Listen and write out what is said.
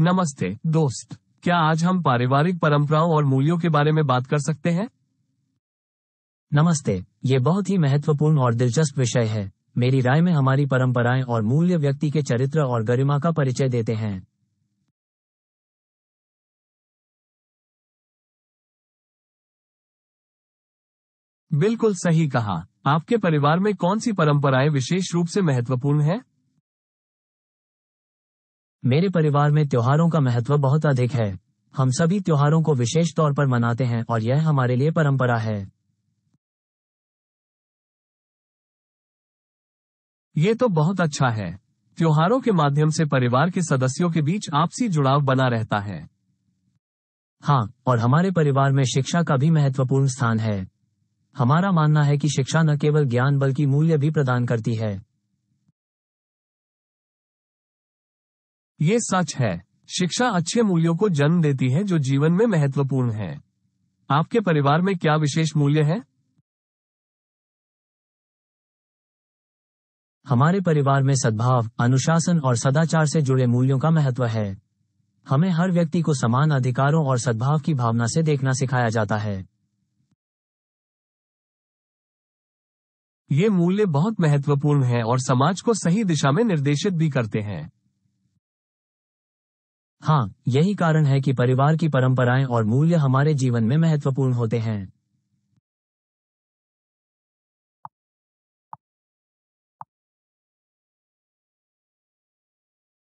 नमस्ते दोस्त क्या आज हम पारिवारिक परंपराओं और मूल्यों के बारे में बात कर सकते हैं नमस्ते ये बहुत ही महत्वपूर्ण और दिलचस्प विषय है मेरी राय में हमारी परंपराएं और मूल्य व्यक्ति के चरित्र और गरिमा का परिचय देते हैं बिल्कुल सही कहा आपके परिवार में कौन सी परंपराएं विशेष रूप से महत्वपूर्ण हैं? मेरे परिवार में त्योहारों का महत्व बहुत अधिक है हम सभी त्योहारों को विशेष तौर पर मनाते हैं और यह हमारे लिए परंपरा है ये तो बहुत अच्छा है त्योहारों के माध्यम से परिवार के सदस्यों के बीच आपसी जुड़ाव बना रहता है हाँ और हमारे परिवार में शिक्षा का भी महत्वपूर्ण स्थान है हमारा मानना है कि शिक्षा न केवल ज्ञान बल्कि मूल्य भी प्रदान करती है ये सच है शिक्षा अच्छे मूल्यों को जन्म देती है जो जीवन में महत्वपूर्ण है आपके परिवार में क्या विशेष मूल्य है हमारे परिवार में सद्भाव अनुशासन और सदाचार से जुड़े मूल्यों का महत्व है हमें हर व्यक्ति को समान अधिकारों और सद्भाव की भावना से देखना सिखाया जाता है ये मूल्य बहुत महत्वपूर्ण हैं और समाज को सही दिशा में निर्देशित भी करते हैं हाँ यही कारण है कि परिवार की परंपराएं और मूल्य हमारे जीवन में महत्वपूर्ण होते हैं